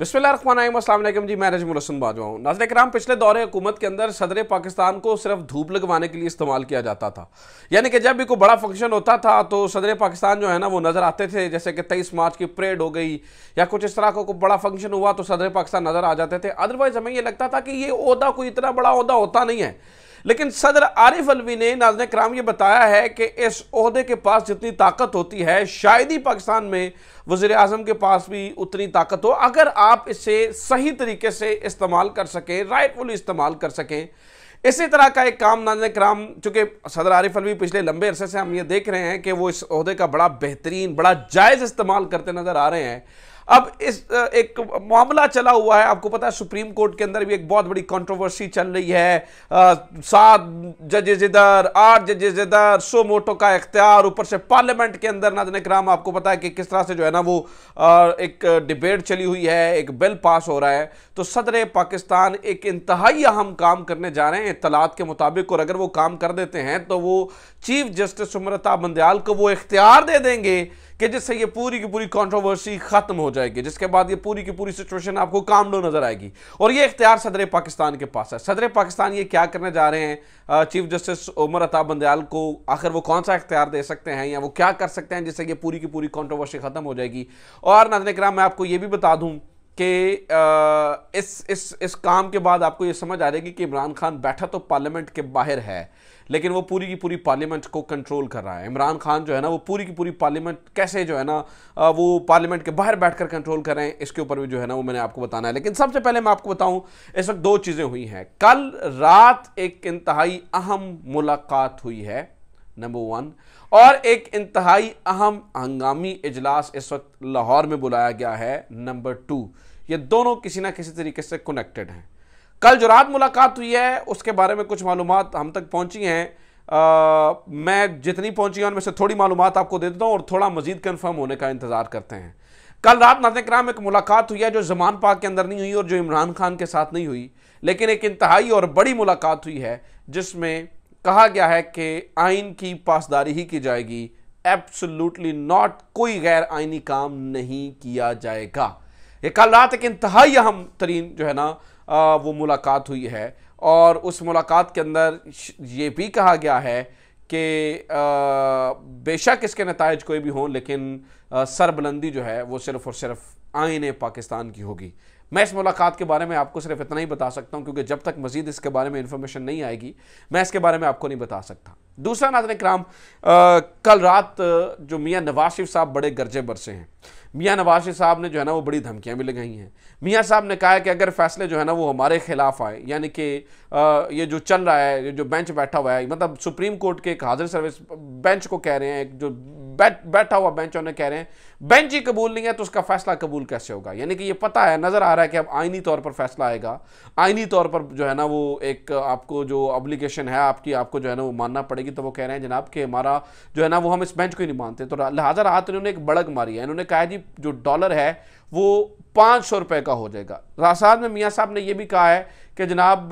बिस्मिल्लाम जी मैं नजम रसन बाजवा हूँ नाजर कराम पिछले दौरे हुकूमत के अंदर सदर पाकिस्तान को सिर्फ धूप लगवाने के लिए इस्तेमाल किया जाता था यानी कि जब भी कोई बड़ा फंक्शन होता था तो सदर पाकिस्तान जो है ना वो नज़र आते थे जैसे कि तेईस मार्च की परेड हो गई या कुछ इस तरह का को कोई बड़ा फंक्शन हुआ तो सदर पाकिस्तान नज़र आ जाते थे अदरवाइज़ हमें ये लगता था कि ये अहदा कोई इतना बड़ा अहदा होता नहीं है लेकिन सदर आरिफ अलवी ने नाजन कराम ये बताया है कि इस अहदे के पास जितनी ताकत होती है शायद ही पाकिस्तान में वजीर अजम के पास भी उतनी ताकत हो अगर आप इसे सही तरीके से इस्तेमाल कर सकें राइटफुल इस्तेमाल कर सकें इसी तरह का एक काम नाजन कराम चूँकि सदर आरिफ अलवी पिछले लंबे अरसे से हम ये देख रहे हैं कि वो इस अहदे का बड़ा बेहतरीन बड़ा जायज़ इस्तेमाल करते नज़र आ रहे हैं अब इस एक मामला चला हुआ है आपको पता है सुप्रीम कोर्ट के अंदर भी एक बहुत बड़ी कंट्रोवर्सी चल रही है सात जजेज इधर आठ जजेज इधर सो मोटो का इख्तियार ऊपर से पार्लियामेंट के अंदर नाजन कराम आपको पता है कि किस तरह से जो है ना वो एक डिबेट चली हुई है एक बिल पास हो रहा है तो सदर पाकिस्तान एक इंतहाई अहम काम करने जा रहे हैं इतलात के मुताबिक और अगर वो काम कर देते हैं तो वो चीफ जस्टिस उम्रता बंदयाल को वो इख्तियार दे देंगे कि जिससे ये पूरी की पूरी कंट्रोवर्सी खत्म हो जाएगी जिसके बाद ये पूरी की पूरी सिचुएशन आपको काम डो नजर आएगी और ये इख्तियार सदर पाकिस्तान के पास है सदर पाकिस्तान ये क्या करने जा रहे हैं चीफ जस्टिस उमर अता बंदयाल को आखिर वो कौन सा इख्तियार दे सकते हैं या वो क्या कर सकते हैं जिससे ये पूरी की पूरी कॉन्ट्रोवर्सी खत्म हो जाएगी और नजर कर मैं आपको ये भी बता दूँ कि इस इस इस काम के बाद आपको ये समझ आ जाएगी कि इमरान खान बैठा तो पार्लियामेंट के बाहर है लेकिन वो पूरी की पूरी पार्लियामेंट को कंट्रोल कर रहा है इमरान खान जो है ना वो पूरी की पूरी पार्लियामेंट कैसे जो है ना वो पार्लियामेंट के बाहर बैठकर कंट्रोल कर रहे हैं इसके ऊपर भी जो है ना वो मैंने आपको बताना है लेकिन सबसे पहले मैं आपको बताऊं इस वक्त दो चीज़ें हुई हैं कल रात एक इंतहाई अहम मुलाकात हुई है नंबर वन और एक इंतहाई अहम हंगामी इजलास इस वक्त लाहौर में बुलाया गया है नंबर टू ये दोनों किसी ना किसी तरीके से कनेक्टेड हैं कल जो रात मुलाकात हुई है उसके बारे में कुछ मालूम हम तक पहुँची हैं आ, मैं जितनी है उनमें से थोड़ी मालूम आपको दे देता हूँ और थोड़ा मजीद कन्फर्म होने का इंतज़ार करते हैं कल रात नाते कराम एक मुलाकात हुई है जो जमान पाक के अंदर नहीं हुई और जो इमरान खान के साथ नहीं हुई लेकिन एक इंतहाई और बड़ी मुलाकात हुई है जिसमें कहा गया है कि आइन की पासदारी ही की जाएगी एब्सोल्युटली नॉट कोई गैर आइनी काम नहीं किया जाएगा ये कल रात एक इंतहाई अहम तरीन जो है ना वो मुलाकात हुई है और उस मुलाकात के अंदर ये भी कहा गया है कि बेशक इसके नतज कोई भी हों लेकिन सरबुलंदी जो है वो सिर्फ़ और सिर्फ आइन पाकिस्तान की होगी मैं इस मुलाकात के बारे में आपको सिर्फ इतना ही बता सकता हूँ क्योंकि जब तक मजीद इसके बारे में इंफॉर्मेशन नहीं आएगी मैं इसके बारे में आपको नहीं बता सकता दूसरा नाजन कराम कल रात जो मियाँ नवाज शरीफ साहब बड़े गर्जे बरसे हैं मियाँ नवाज साहब ने जो है ना वो बड़ी धमकियाँ भी लगाई हैं मियाँ साहब ने कहा है कि अगर फैसले जो है ना वो हमारे खिलाफ आए यानी कि ये जो चल रहा है ये जो बेंच बैठा हुआ है मतलब सुप्रीम कोर्ट के एक हाजिर सर्विस बेंच को कह रहे हैं एक जो बैठ बैठा हुआ बेंच उन्हें कह रहे हैं बेंच ही कबूल नहीं है तो उसका फैसला कबूल कैसे होगा यानी कि ये पता है नज़र आ रहा है कि अब आइनी तौर पर फैसला आएगा आइनी तौर पर जो है ना वो एक आपको जो अब्लिकेशन है आपकी आपको जो है ना वो मानना पड़ेगी तो वो कह रहे हैं जनाब कि हमारा जो है ना वो हम इस बेंच को ही नहीं मानते तो लिहाजा रात तो उन्होंने एक बड़क मारी है इन्होंने कहा जी जो डॉलर है वो पाँच सौ रुपये का हो जाएगा रासाद में मियाँ साहब ने यह भी कहा है कि जनाब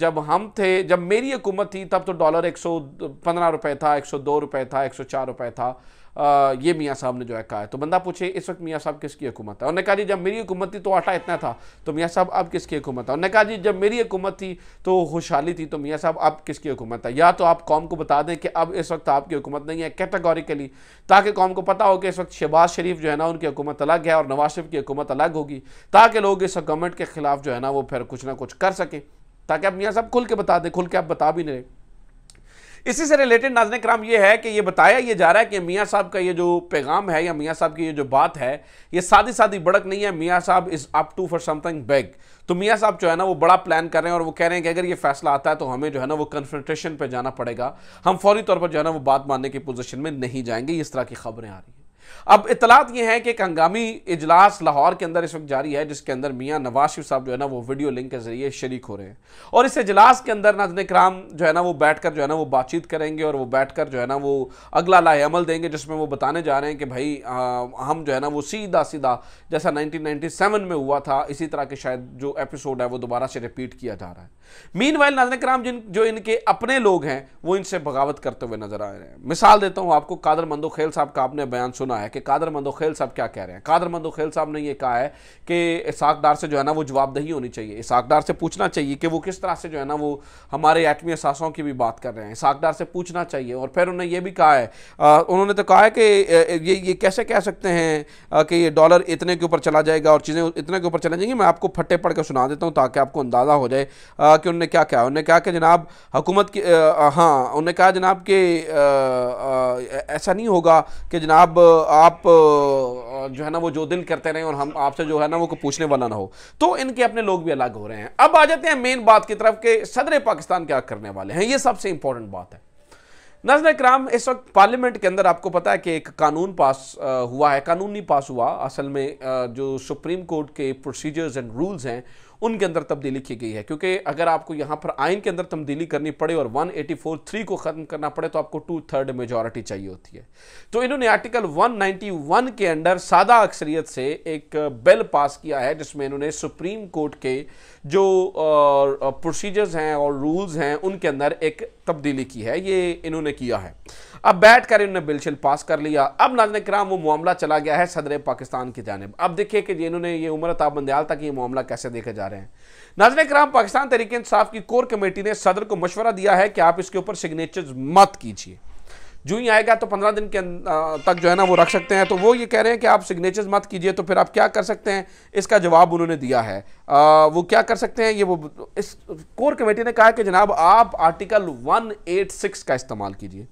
जब हम थे जब मेरी हुकूमत थी तब तो डॉलर एक सौ पंद्रह रुपये था एक सौ दो रुपये था एक सौ चार रुपये था ये मियाँ साहब ने जो है कहा है तो बंदा पूछे इस वक्त मियाँ साहब किसकी हुकूमत है उन्होंने कहा जी जब मेरी हुकूमत थी तो आटा इतना था तो मियाँ साहब अब किसकी हुकूमत है उन्होंने कहा जी जब मेरी हुकूमत थी तो खुशहाली थी तो मियाँ साहब अब किसकी हुकूमत है या तो आप कौम को बता दें कि अब इस वक्त आपकी हुकूमत नहीं है कैटेगोरिकली ताकि कौम को पता हो कि इस वक्त शहबाज शरीफ जो है ना उनकी हुकूमत अलग है और नवाज शरीफ की हुकूमत अलग होगी ताकि लोग इस गवर्नमेंट के खिलाफ जो है ना वो फिर कुछ ना कुछ कर सकें ताकि आप मियाँ साहब खुल के बता दें खुल के आप बता भी नहीं रहे इसी से रिलेटेड नाजन कराम ये है कि ये बताया ये जा रहा है कि मियाँ साहब का ये जो पैगाम है या मियाँ साहब की ये जो बात है ये सादी सादी बड़क नहीं है मियाँ साहब is up to for something big तो मियाँ साहब जो है ना वो बड़ा प्लान कर रहे हैं और वो कह रहे हैं कि अगर ये फैसला आता है तो हमें जो है ना वो कन्फ्रंटेशन पर जाना पड़ेगा हम फौरी तौर पर जो है ना वो बात मानने की पोजिशन में नहीं जाएंगे इस तरह की खबरें आ रही हैं अब इतलात यह है कि एक हंगामी इजलास लाहौर के अंदर इस वक्त जारी है जिसके अंदर मियाँ नवाज साहब जो है ना वो वीडियो लिंक के जरिए शरीक हो रहे हैं और इस इजलास के अंदर नजन कराम जो है ना वो बैठ कर जो है ना वो बातचीत करेंगे और वो बैठ कर जो है ना वो अगला लाए देंगे जिसमें वो बताने जा रहे हैं कि भाई हम जो है ना वो सीधा सीधा जैसा नाइनटीन में हुआ था इसी तरह के शायद जो एपिसोड है वो दोबारा से रिपीट किया जा रहा है मीन वाइल नजन कराम जिन जो इनके अपने लोग हैं वो इनसे बगावत करते हुए नजर आ रहे हैं मिसाल देता हूँ आपको कादर मंदो खेल साहब का आपने बयान सुना सुना है कि कादर मंदोखेल साहब क्या कह रहे हैं कादर मंदोखेल साहब ने ये कहा है कि इसाकदार से जो है ना वो जवाबदही होनी चाहिए इसाकदार से पूछना चाहिए कि वो किस तरह से जो है ना वो हमारे एटमी असासों की भी बात कर रहे हैं इसाकदार से पूछना चाहिए और फिर उन्होंने ये भी कहा है उन्होंने तो कहा है कि ये ये कैसे कह सकते हैं कि ये डॉलर इतने के ऊपर चला जाएगा और चीज़ें इतने के ऊपर चला जाएंगी मैं आपको फट्टे पढ़ के सुना देता हूँ ताकि आपको अंदाज़ा हो जाए कि उन्होंने क्या कहा उन्होंने कहा कि जनाब हुकूमत की हाँ उन्होंने कहा जनाब कि ऐसा नहीं होगा कि जनाब आप जो है ना वो जो दिल करते रहे और हम आपसे जो है ना वो पूछने वाला ना हो तो इनके अपने लोग भी अलग हो रहे हैं अब आ जाते हैं मेन बात की तरफ के सदर पाकिस्तान क्या करने वाले हैं ये सबसे इंपॉर्टेंट बात है नजर कराम इस वक्त पार्लियामेंट के अंदर आपको पता है कि एक कानून पास हुआ है कानून नहीं पास हुआ असल में जो सुप्रीम कोर्ट के प्रोसीजर्स एंड रूल्स हैं उनके अंदर तब्दीली की गई है क्योंकि अगर आपको यहाँ पर आइन के अंदर तब्दीली करनी पड़े और वन एटी फोर थ्री को ख़त्म करना पड़े तो आपको टू थर्ड मेजोरिटी चाहिए होती है तो इन्होंने आर्टिकल वन वन के अंडर सादा अक्सरियत से एक बिल पास किया है जिसमें इन्होंने सुप्रीम कोर्ट के जो प्रोसीजर्स हैं और रूल्स हैं उनके अंदर एक तब्दीली की है ये इन्होंने किया है अब बैठ कर इन्होंने बिल शिल पास कर लिया अब नाजन कराम वो मामला चला गया है सदर पाकिस्तान की जानब अब देखिए कि जिन्होंने ये उम्र ताब बंदयाल तक ये मामला कैसे देखे जा रहे हैं नाजन कराम पाकिस्तान तरीके इंसाफ की कोर कमेटी ने सदर को मशवरा दिया है कि आप इसके ऊपर सिग्नेचर मत कीजिए जो ही आएगा तो पंद्रह दिन के अं-, तक जो है ना वो रख सकते हैं तो वो ये कह रहे हैं कि आप सिग्नेचर्स मत कीजिए तो फिर आप क्या कर सकते हैं इसका जवाब उन्होंने दिया है आ, वो क्या कर सकते हैं ये वो इस कोर कमेटी ने कहा कि जनाब आप आर्टिकल 186 का इस्तेमाल कीजिए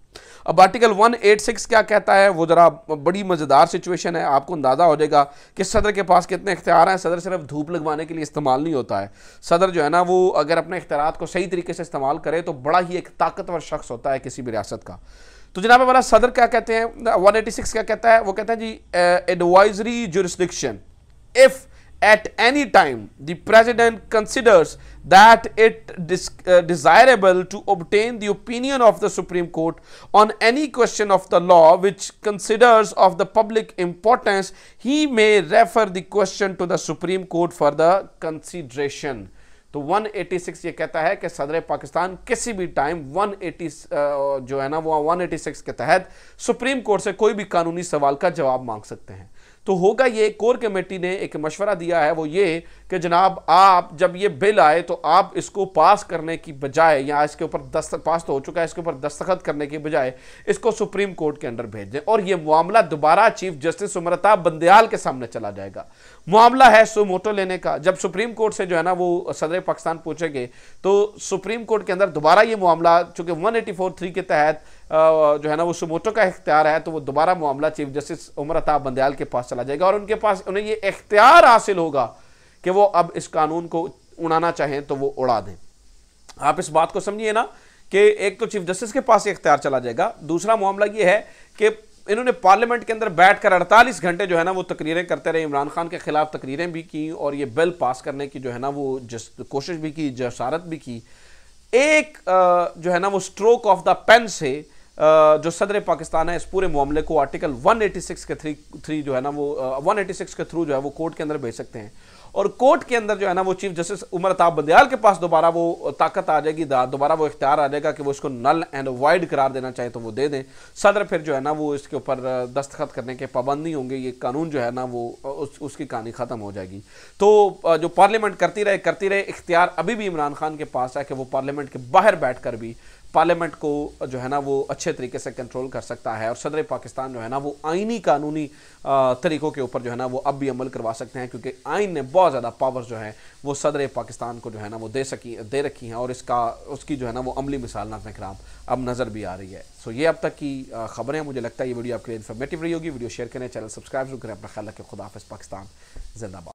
अब आर्टिकल 186 क्या कहता है वो ज़रा बड़ी मज़ेदार सिचुएशन है आपको अंदाज़ा हो जाएगा कि सदर के पास कितने इख्तियार हैं सदर सिर्फ धूप लगवाने के लिए इस्तेमाल नहीं होता है सदर जो है ना वो अगर अपने इख्तियार को सही तरीके से इस्तेमाल करे तो बड़ा ही एक ताकतवर शख्स होता है किसी भी रियासत का तो जनाब हमारा सदर क्या कहते हैं 186 क्या कहता है वो कहते हैं जी advisory jurisdiction if at any time the president considers that it dis uh, desirable to obtain the opinion of the supreme court on any question of the law which considers of the public importance he may refer the question to the supreme court for the consideration तो 186 ये कहता है कि सदर पाकिस्तान किसी भी time 180 जो है ना वो 186 के तहत सुप्रीम कोर्ट से कोई भी कानूनी सवाल का जवाब मांग सकते हैं तो होगा ये कोर कमेटी ने एक मशवरा दिया है वो ये कि जनाब आप जब ये बिल आए तो आप इसको पास करने की बजाय या इसके ऊपर दस्त पास तो हो चुका है इसके ऊपर दस्तखत करने की बजाय इसको सुप्रीम कोर्ट के अंडर भेज दें और ये मामला दोबारा चीफ जस्टिस सुमरता बंदयाल के सामने चला जाएगा मामला है सुमोटो लेने का जब सुप्रीम कोर्ट से जो है ना वो सदर पाकिस्तान पूछेंगे तो सुप्रीम कोर्ट के अंदर दोबारा ये मामला चूंकि वन एटी फोर थ्री के तहत जो है ना वो सुमोटो का इख्तियार है तो वो दोबारा मामला चीफ जस्टिस उमर अताब बंदयाल के पास चला जाएगा और उनके पास उन्हें ये इख्तियार हासिल होगा कि वो अब इस कानून को उड़ाना चाहें तो वो उड़ा दें आप इस बात को समझिए ना कि एक तो चीफ जस्टिस के पास इख्तियार चला जाएगा दूसरा मामला ये है कि इन्होंने पार्लियामेंट के अंदर बैठकर 48 घंटे जो है ना वो तकरीरें करते रहे इमरान खान के खिलाफ तकरीरें भी की और ये बिल पास करने की जो है ना वो जस कोशिश भी की जसारत भी की एक जो है ना वो स्ट्रोक ऑफ द पेन से जो सदर पाकिस्तान है इस पूरे मामले को आर्टिकल 186 के थ्री थ्री जो है ना वो 186 के थ्रू जो है वो कोर्ट के अंदर भेज सकते हैं और कोर्ट के अंदर जो है ना वो चीफ जस्टिस उमर अताब बंदयाल के पास दोबारा वो ताकत आ जाएगी दोबारा वो इख्तियार आ जाएगा कि वो इसको नल एंड वाइड करार देना चाहे तो वो दे दें सदर फिर जो है ना वो इसके ऊपर दस्तखत करने के पाबंदी होंगे ये कानून जो है ना वो उस, उसकी कहानी ख़त्म हो जाएगी तो जो पार्लियामेंट करती रहे करती रहे इख्तियार अभी भी इमरान खान के पास है कि वो पार्लियामेंट के बाहर बैठ भी पार्लियामेंट को जो है ना वो अच्छे तरीके से कंट्रोल कर सकता है और सदर पाकिस्तान जो है ना वो आइनी कानूनी तरीकों के ऊपर जो है ना वो अब भी अमल करवा सकते हैं क्योंकि आइन ने बहुत ज़्यादा पावर जो है वो सदर पाकिस्तान को जो है ना वो दे सकी दे रखी हैं और इसका उसकी जो है ना वो अमली मिसाल नाजन खिलाफ अब नज़र भी आ रही है सो ये अब तक की खबरें मुझे लगता है ये वीडियो आपके लिए इन्फॉर्मेटिव रही होगी वीडियो शेयर करें चैनल सब्सक्राइब जरूर करें अपना ख्याल रखें खुदाफ़ पाकिस्तान जिंदाबाद